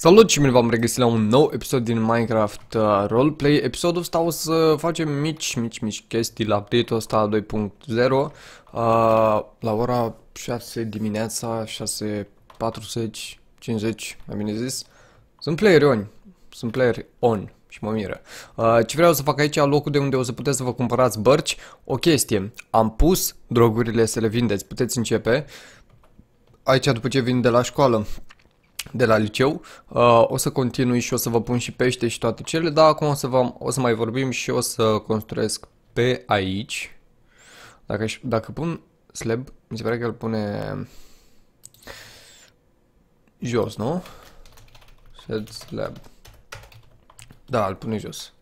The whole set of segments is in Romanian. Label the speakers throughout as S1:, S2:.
S1: Salut și bine v-am regăsit la un nou episod din Minecraft uh, Roleplay. Episodul ăsta o să facem mici, mici, mici chestii la update-ul ăsta 2.0 uh, La ora 6 dimineața, 6.40, 50, mai bine zis Sunt playeri on, sunt playeri on și mă miră. Uh, ce vreau să fac aici, locul de unde o să puteți să vă cumpărați bărci, o chestie. Am pus drogurile să le vindeți, puteți începe aici după ce vin de la școală de la liceu. Uh, o să continui și o să vă pun și pește și toate cele, dar acum o să, vă, o să mai vorbim și o să construiesc pe aici. Dacă, dacă pun slab, mi se pare că îl pune jos, nu? Set slab. Da, îl pune jos.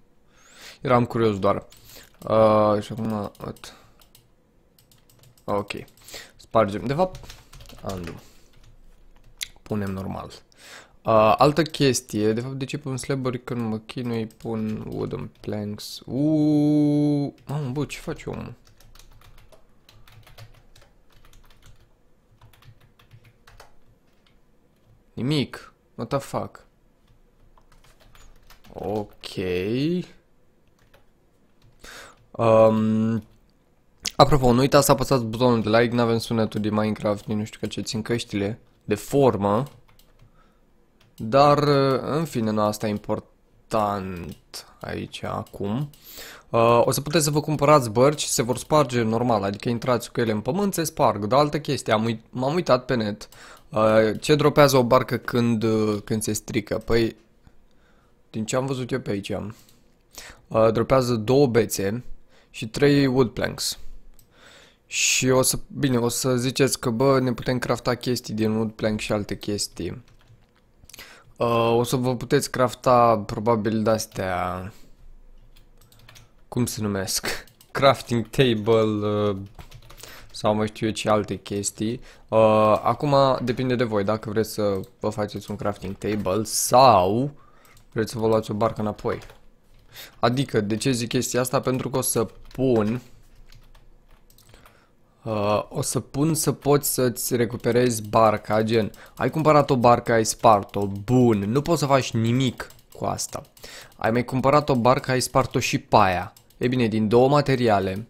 S1: Eram curios doar. Uh, și acum... At. Ok. Spargem. De fapt, undo punem normal. Uh, altă chestie, de fapt de ce pun slabări când mă chinui, pun wooden planks. Uuuu, mamă, bă, ce faci omul? Nimic. What the fuck? Ok. Um, apropo, nu uitați să apăsați butonul de like, n-avem sunetul de Minecraft, nici nu știu că ce țin căștile de formă. Dar, uh, în fine, nu asta e important aici, acum. Uh, o să puteți să vă cumpărați bărci, se vor sparge normal, adică intrați cu ele în pământ, se sparg. Dar altă chestie, am uit am uitat pe net, uh, ce dropează o barcă când, uh, când se strică? Păi, din ce am văzut eu pe aici, uh, dropează două bețe și trei wood planks. Și o să, bine, o să ziceți că, bă, ne putem crafta chestii din wood plank și alte chestii. Uh, o să vă puteți crafta, probabil, de-astea... Cum se numesc? Crafting table... Uh, sau mai știu eu ce alte chestii. Uh, acum depinde de voi, dacă vreți să vă faceți un crafting table sau vreți să vă luați o barcă înapoi. Adică, de ce zic chestia asta? Pentru că o să pun Uh, o să pun să poți să-ți recuperezi barca, gen, ai cumpărat o barcă, ai spart-o, bun, nu poți să faci nimic cu asta. Ai mai cumpărat o barcă, ai spart-o și paia. E bine, din două materiale,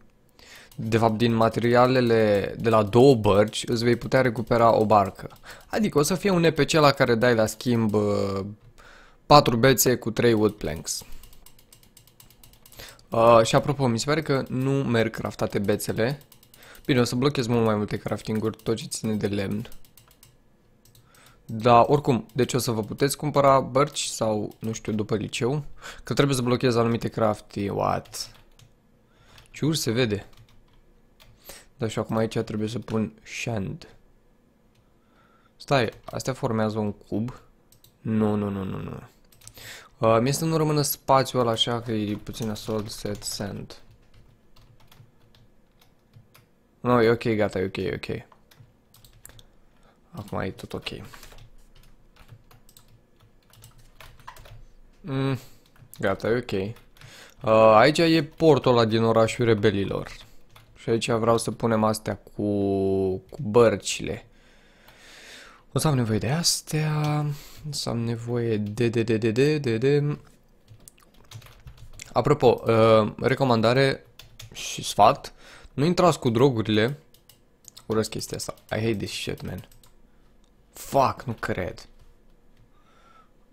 S1: de fapt din materialele de la două bărci, îți vei putea recupera o barcă. Adică o să fie un NPC la care dai la schimb uh, 4 bețe cu 3 wood planks. Uh, și apropo, mi se pare că nu merg craftate bețele, Bine, o să blochez mult mai multe crafting-uri, tot ce ține de lemn. Da, oricum, deci o să vă puteți cumpăra bărci sau, nu știu, după liceu. Că trebuie să blochez anumite crafti, what? Ciur se vede. Dar și acum aici trebuie să pun shand. Stai, astea formează un cub? Nu, nu, nu, nu, nu. Uh, mi este nu rămână spațiul ăla așa că e puțin asol set sand. Nu, no, e ok, gata, e ok, e ok. Acum e tot ok. Mm, gata, e ok. Uh, aici e portul ăla din orașul rebelilor. Și aici vreau să punem astea cu, cu bărcile. O să am nevoie de astea. O să am nevoie de de de de de de de. Apropo, uh, recomandare și sfat. Nu intrați cu drogurile. Urăsc chestia asta. I hate this shit, man. Fuck, nu cred.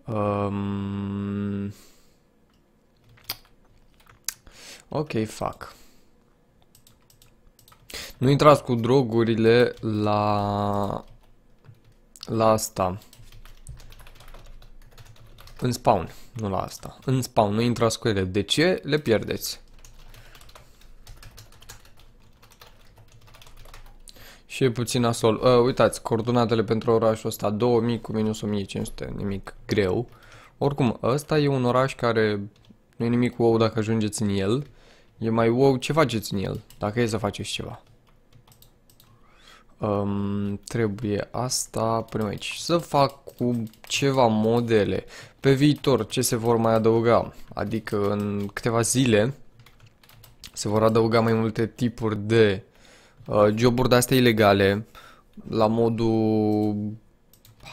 S1: Um... Ok, fuck. Nu intrați cu drogurile la... La asta. În spawn, nu la asta. În spawn, nu intrați cu ele. De ce? Le pierdeți. Și e puțin asol. Uh, uitați, coordonatele pentru orașul ăsta, 2000 cu minus 1500, nimic greu. Oricum, ăsta e un oraș care nu e nimic wow dacă ajungeți în el. E mai wow ce faceți în el, dacă e să faceți ceva. Um, trebuie asta, până aici, să fac cu ceva modele. Pe viitor, ce se vor mai adăuga? Adică în câteva zile se vor adăuga mai multe tipuri de Uh, joburi de-astea ilegale, la modul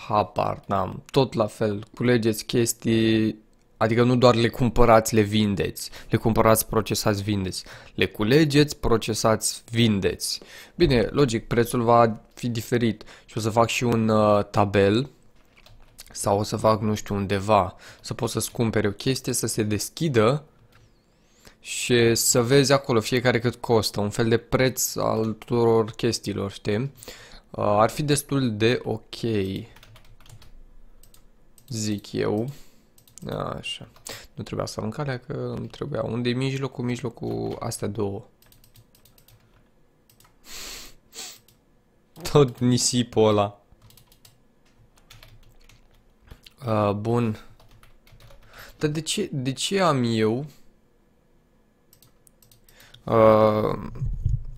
S1: habar, n-am, tot la fel, culegeți chestii, adică nu doar le cumpărați, le vindeți, le cumpărați, procesați, vindeți, le culegeți, procesați, vindeți. Bine, logic, prețul va fi diferit și o să fac și un uh, tabel sau o să fac, nu știu, undeva, să poți să-ți cumpere o chestie, să se deschidă și să vezi acolo fiecare cât costă, un fel de preț al tuturor chestiilor, știi? Ar fi destul de ok, zic eu. Așa. Nu trebuia să arunc alea, că îmi trebuia. Unde i mijlocul? Mijlocul astea două. Tot nisipul ăla. Uh, bun. Dar de ce, de ce am eu Uh,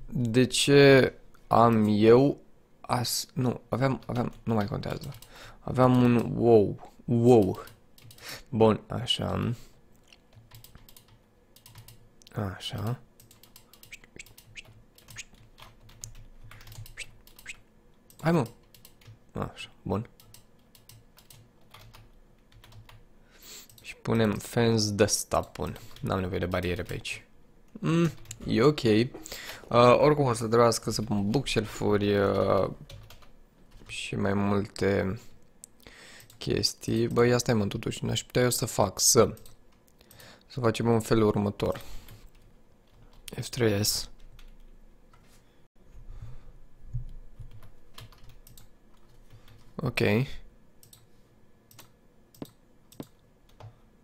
S1: de ce am eu as... Nu, aveam, aveam, nu mai contează. Aveam un wow, wow. Bun, așa. Așa. Hai mă. Așa, bun. Și punem fence de stapun. N-am nevoie de bariere pe aici. Mm, E ok. Uh, oricum o să trebuiască să pun bookshelf-uri uh, și mai multe chestii. Băi, asta e mă totuși, n-aș putea eu să fac, să să facem un felul următor. F3S Ok.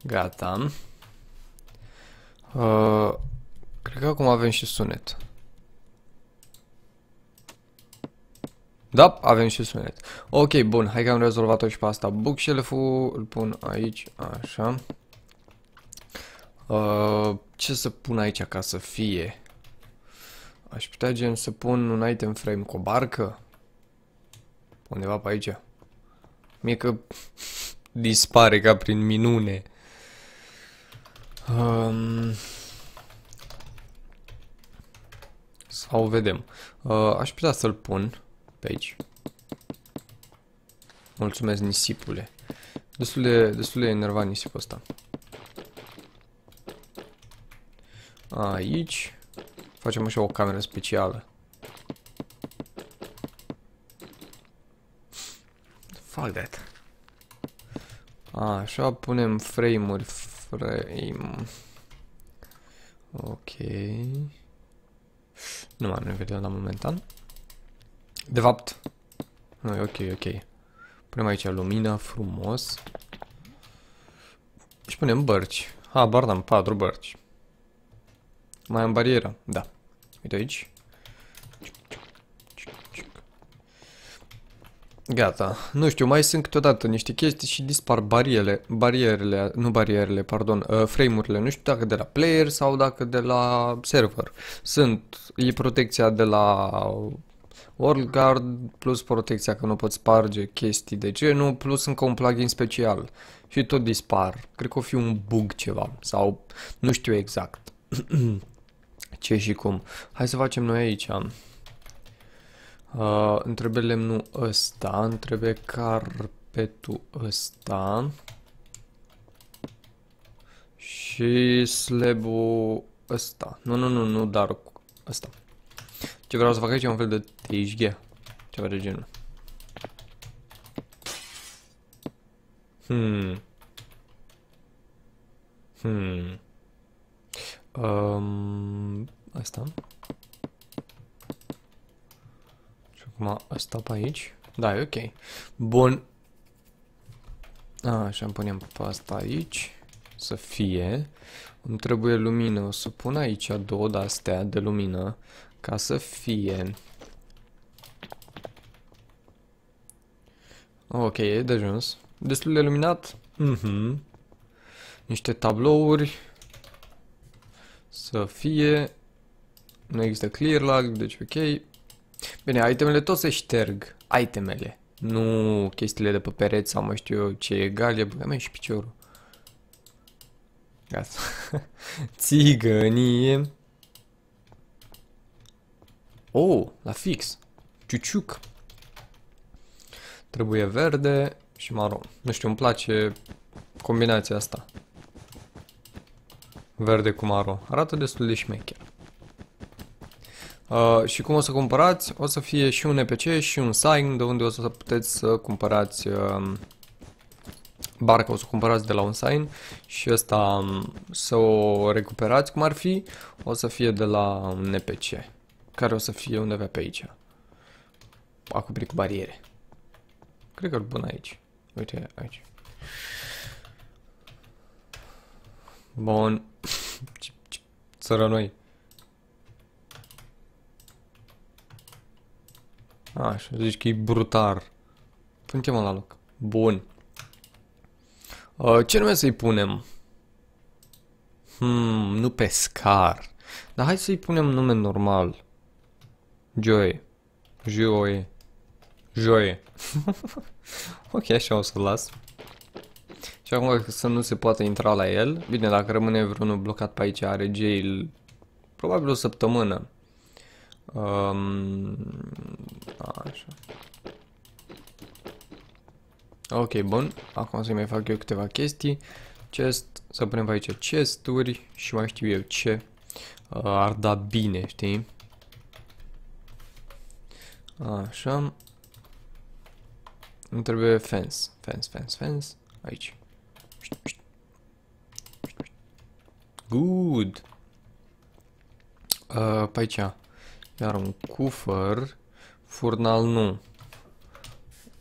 S1: Gata. Uh, Cred că acum avem și sunet. Da, avem și sunet. Ok, bun, hai că am rezolvat-o și pe asta. Bookshelf-ul îl pun aici, așa. Uh, ce să pun aici ca să fie? Aș putea gen să pun un item frame cu o barcă? Undeva pe aici. Mie că dispare ca prin minune. Um... sau vedem. Uh, aș putea să-l pun pe aici. Mulțumesc nisipule. Destul de, destul de enervat nisipul ăsta. Aici facem așa o cameră specială. Fuck that. Așa, punem frame-uri, frame. Ok. Nu am nevoie la momentan. De fapt, nu e ok, ok. Punem aici lumină, frumos. Și punem bărci. Ha, bardam am patru bărci. Mai am barieră? Da. Uite aici. Gata. Nu știu, mai sunt câteodată niște chestii și dispar barierele, barierele, nu barierele, pardon, uh, frame-urile. Nu știu dacă de la player sau dacă de la server. Sunt, e protecția de la World Guard plus protecția că nu poți sparge chestii de genul, plus încă un plugin special. Și tot dispar. Cred că o fi un bug ceva sau nu știu exact ce și cum. Hai să facem noi aici. Uh, trebuie lemnul ăsta, trebuie carpetul ăsta și slebu ăsta. Nu, nu, nu, nu, dar ăsta. Ce vreau să fac aici e un fel de THG, ceva de genul. Hmm. Hmm. Um, asta. Acum asta pe aici. Da, e ok. Bun. Așa, îmi punem pe asta aici. Să fie. Îmi trebuie lumină. O să pun aici două de-astea de lumină. Ca să fie. Ok, e de ajuns. Destul de luminat. Mhm. -hmm. Niște tablouri. Să fie. Nu există clear lag, deci ok. Bine, itemele tot se șterg. Itemele. Nu chestiile de pe pereți sau mă știu eu ce e galie. Bă, mai și piciorul. Gata. Țigănie. Oh, la fix. Ciuciuc. Trebuie verde și maro. Nu știu, îmi place combinația asta. Verde cu maro. Arată destul de șmecher. Uh, și cum o să cumpărați? O să fie și un EPC și un sign de unde o să puteți să cumpărați uh, um, barca, o să cumpărați de la un sign și ăsta um, să o recuperați cum ar fi, o să fie de la un EPC care o să fie undeva pe aici acoperit cu bariere. Cred că e bun aici. Uite aici. Bun. Țără noi. Așa, zici că e brutar. Punem mă la loc. Bun. Uh, ce nume să-i punem? Hmm, nu pescar. Dar hai să-i punem nume normal. Joy. Joy. Joy. ok, așa o să-l las. Și acum să nu se poate intra la el. Bine, dacă rămâne vreunul blocat pe aici, are jail probabil o săptămână. Um, așa. Ok, bun. Acum să mai fac eu câteva chestii. Chest, să punem pe aici chesturi și mai știu eu ce uh, ar da bine, știi? Așa. Îmi trebuie fence, fence, fence, fence. Aici. Good. Uh, pe aici. Iar un cufăr. Furnal nu.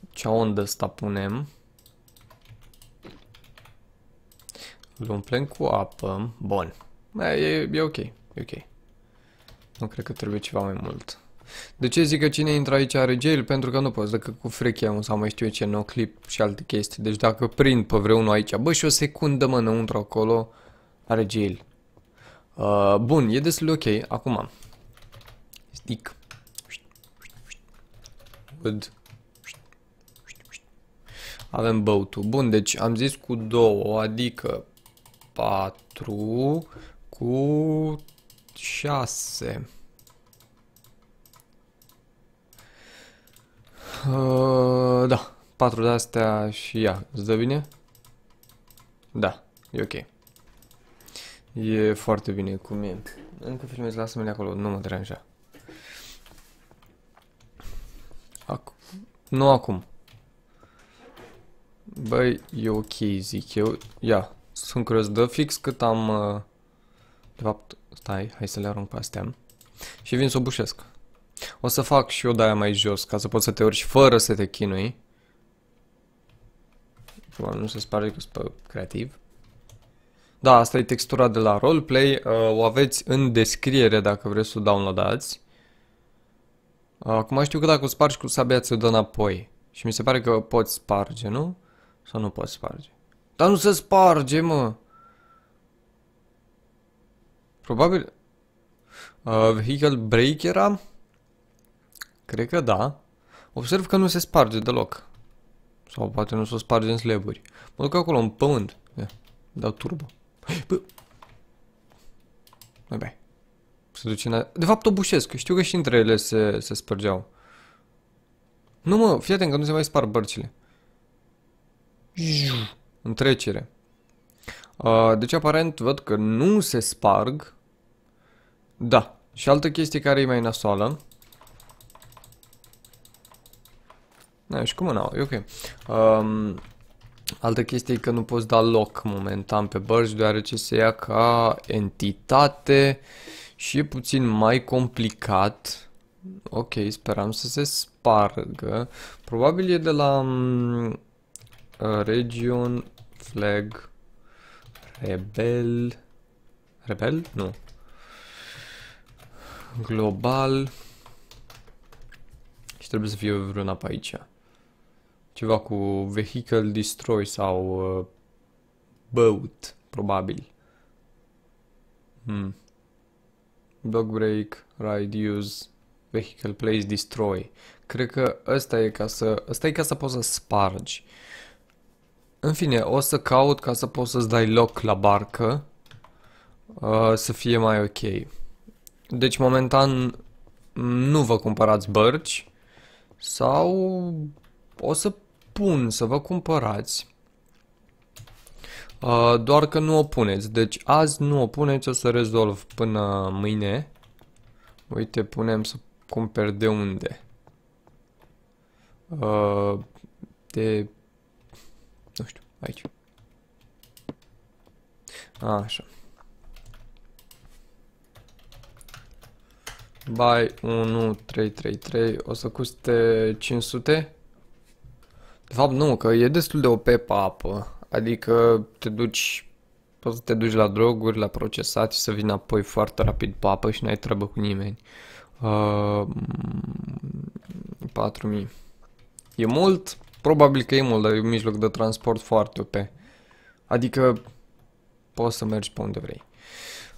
S1: Cea unde asta punem. Îl umplem cu apă. Bun. E, e, e ok. E ok. Nu cred că trebuie ceva mai mult. De ce zic că cine intră aici are jail? Pentru că nu poți, dacă cu frechia sau mai știu eu ce, no clip și alte chestii. Deci dacă prind pe vreunul aici, bă, și o secundă mă înăuntru acolo, are jail. Uh, bun, e destul ok. Acum, stick rapid. Avem băutul. Bun, deci am zis cu două, adică 4 cu 6. Uh, da, 4 de astea și ea. Îți dă bine? Da, e ok. E foarte bine cum e. Încă filmez, lasă mi acolo, nu mă deranja. Nu acum. Băi, e ok, zic eu. Ia, sunt curios, dă fix cât am... Uh, de fapt, stai, hai să le arunc pe astea. Și vin să o bușesc. O să fac și eu de-aia mai jos, ca să poți să te urci fără să te chinui. Probabil nu se spare că sunt creativ. Da, asta e textura de la roleplay, uh, o aveți în descriere dacă vreți să o downloadați. Acum știu că dacă o spargi cu sabia ți-o dă înapoi. Și mi se pare că poți sparge, nu? Sau nu poți sparge? Dar nu se sparge, mă! Probabil... Uh, vehicle Breaker, am. Cred că da. Observ că nu se sparge deloc. Sau poate nu se o sparge în sleburi. Mă duc acolo, în pământ. Ia, dau turbo. Păi, bă. Bye bye se duce în... De fapt, obușesc, știu că și între ele se, se spărgeau. Nu mă, fii atent că nu se mai spar bărcile. Întrecere. Deci aparent văd că nu se sparg. Da. Și altă chestie care e mai nasoală. Da, și cum mâna, e ok. Um, altă chestie e că nu poți da loc momentan pe bărci, deoarece se ia ca entitate. Uh, și e puțin mai complicat. Ok, speram să se spargă. Probabil e de la mm, uh, region flag rebel rebel? Nu. Global și trebuie să fie vreuna pe aici. Ceva cu vehicle destroy sau uh, boat, probabil. Hmm block break, ride use, vehicle place, destroy. Cred că ăsta e ca să, ăsta e ca să poți să spargi. În fine, o să caut ca să poți să-ți dai loc la barcă uh, să fie mai ok. Deci, momentan, nu vă cumpărați bărci sau o să pun să vă cumpărați Uh, doar că nu o puneți. Deci azi nu o puneți, o să rezolv până mâine. Uite, punem să cumperi de unde. Uh, de... Nu știu, aici. A, așa. Buy 3, o să custe 500. De fapt nu, că e destul de OP pe apă. Adică te duci, poți să te duci la droguri, la procesat și să vină apoi foarte rapid apă și n-ai treabă cu nimeni. Ehm, uh, 4000. E mult? Probabil că e mult, dar e un mijloc de transport foarte OP. Adică poți să mergi pe unde vrei.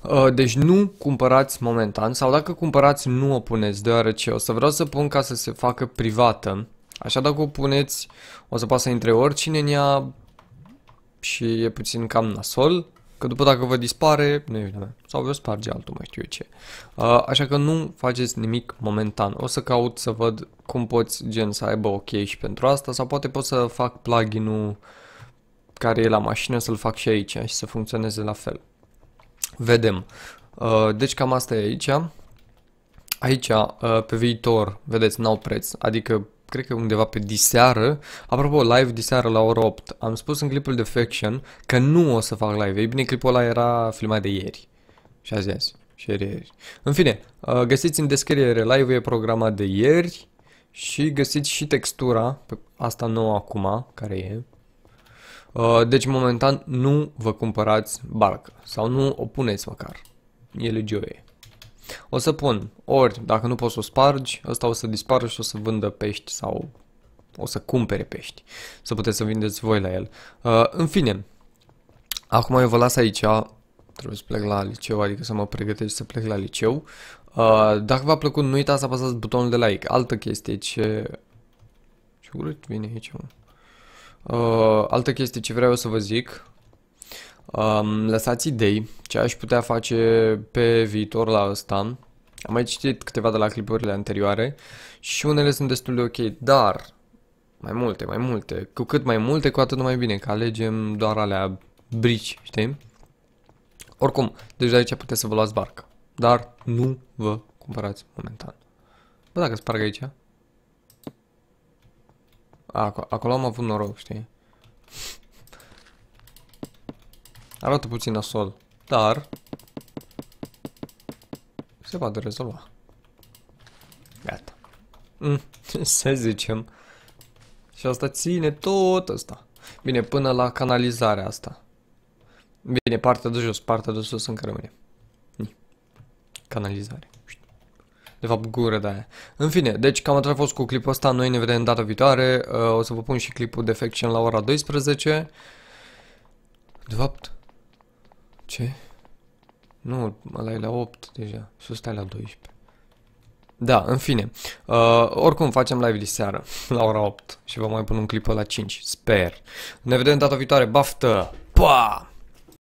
S1: Ehm, deci nu cumpărați momentan sau dacă cumpărați nu o puneți deoarece o să vreau să pun ca să se facă privată. Așa dacă o puneți o să poată să intre oricine în ea, și e puțin cam nasol, că după dacă vă dispare, nu e vina mea, sau vă sparge altul, mai știu eu ce. Uh, așa că nu faceți nimic momentan, o să caut să văd cum poți gen să aibă ok și pentru asta, sau poate pot să fac plugin-ul care e la mașină să-l fac și aici și să funcționeze la fel. Vedem. Uh, deci cam asta e aici. Aici, uh, pe viitor, vedeți, n-au preț, adică cred că undeva pe diseară, apropo, live diseară la ora 8, am spus în clipul de Faction că nu o să fac live. Ei bine, clipul ăla era filmat de ieri și azi azi și ieri, ieri. În fine, uh, găsiți în descriere, live-ul e programat de ieri și găsiți și textura, pe asta nouă acum, care e. Uh, deci, momentan, nu vă cumpărați barcă sau nu o puneți măcar. E legioie. O să pun ori, dacă nu poți să o spargi, ăsta o să dispară și o să vândă pești sau o să cumpere pești, să puteți să vindeți voi la el. Uh, în fine, acum eu vă las aici, trebuie să plec la liceu, adică să mă pregătesc să plec la liceu. Uh, dacă v-a plăcut, nu uitați să apăsați butonul de like. Altă chestie ce... Ce urât vine aici, mă? Uh, altă chestie ce vreau să vă zic Um, lăsați idei ce aș putea face pe viitor la ăsta. Am mai citit câteva de la clipurile anterioare și unele sunt destul de ok, dar mai multe, mai multe. Cu cât mai multe, cu atât mai bine, că alegem doar alea brici, știi? Oricum, deci de aici puteți să vă luați barcă, dar nu vă cumpărați momentan. Bă, dacă sparg aici? acolo, acolo am avut noroc, știi? Arată puțin sol, dar se poate rezolva. Gata. Mm, să zicem. Și asta ține tot asta. Bine, până la canalizarea asta. Bine, partea de jos, partea de sus încă rămâne. Mm. Canalizare. De fapt, gură de aia. În fine, deci cam atât a fost cu clipul ăsta. Noi ne vedem data viitoare. Uh, o să vă pun și clipul de Faction la ora 12. De fapt, ce? Nu, ăla e la 8 deja. Și ăsta e la 12. Da, în fine. Uh, oricum facem live de seară, la ora 8. Și vă mai pun un clip la 5. Sper. Ne vedem data viitoare. Baftă! Pa!